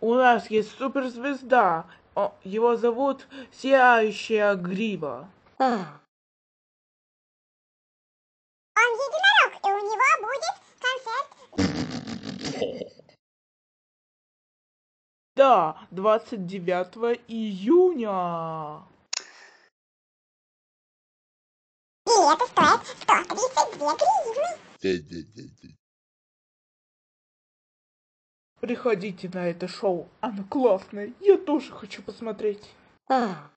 У нас есть суперзвезда. О, его зовут Сияющая Грива. А. Он единорог, и у него будет концерт. Да, 29 июня. И это стоит 132 гривны. Приходите на это шоу, оно классное, я тоже хочу посмотреть. Вау!